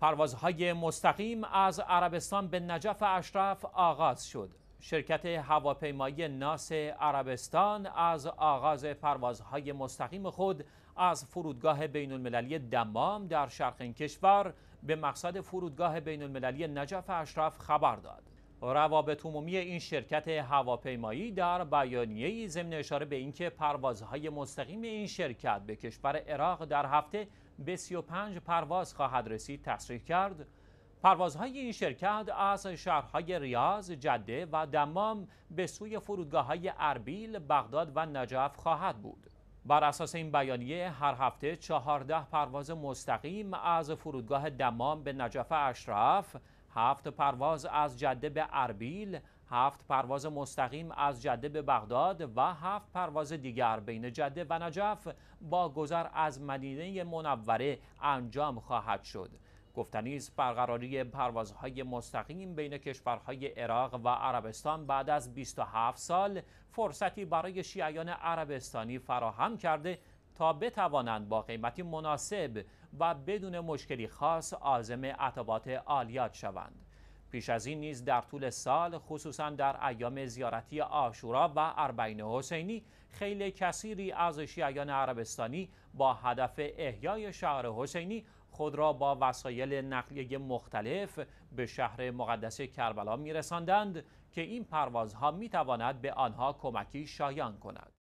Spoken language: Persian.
پروازهای مستقیم از عربستان به نجف اشرف آغاز شد. شرکت هواپیمایی ناس عربستان از آغاز پروازهای مستقیم خود از فرودگاه بین المللی دمام در شرق این کشور به مقصد فرودگاه بین المللی نجف اشرف خبر داد. روابط عمومی این شرکت هواپیمایی در بیانیه‌ای ضمن اشاره به اینکه پروازهای مستقیم این شرکت به کشور عراق در هفته به 35 پرواز خواهد رسید تصریح کرد پروازهای این شرکت از شهرهای ریاض، جده و دمام به سوی فرودگاه های اربیل، بغداد و نجف خواهد بود. بر اساس این بیانیه هر هفته 14 پرواز مستقیم از فرودگاه دمام به نجف اشرف هفت پرواز از جده به اربیل، هفت پرواز مستقیم از جده به بغداد و هفت پرواز دیگر بین جده و نجف با گذر از مدینه منوره انجام خواهد شد. گفتنیز برقراری پروازهای مستقیم بین کشورهای عراق و عربستان بعد از 27 سال فرصتی برای شیعیان عربستانی فراهم کرده تا بتوانند با قیمتی مناسب و بدون مشکلی خاص عازم عطبات عالیات شوند. پیش از این نیز در طول سال خصوصا در ایام زیارتی آشورا و اربعین حسینی خیلی کثیری از شیعیان عربستانی با هدف احیای شهر حسینی خود را با وسایل نقلیه مختلف به شهر مقدس کربلا میرساندند که این پروازها میتواند به آنها کمکی شایان کند.